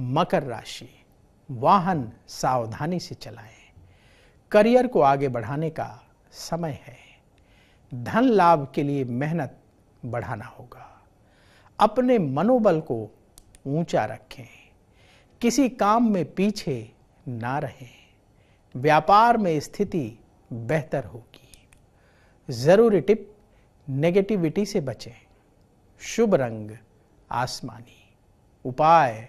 मकर राशि वाहन सावधानी से चलाएं करियर को आगे बढ़ाने का समय है धन लाभ के लिए मेहनत बढ़ाना होगा अपने मनोबल को ऊंचा रखें किसी काम में पीछे ना रहें व्यापार में स्थिति बेहतर होगी ज़रूरी टिप नेगेटिविटी से बचें शुभ रंग आसमानी उपाय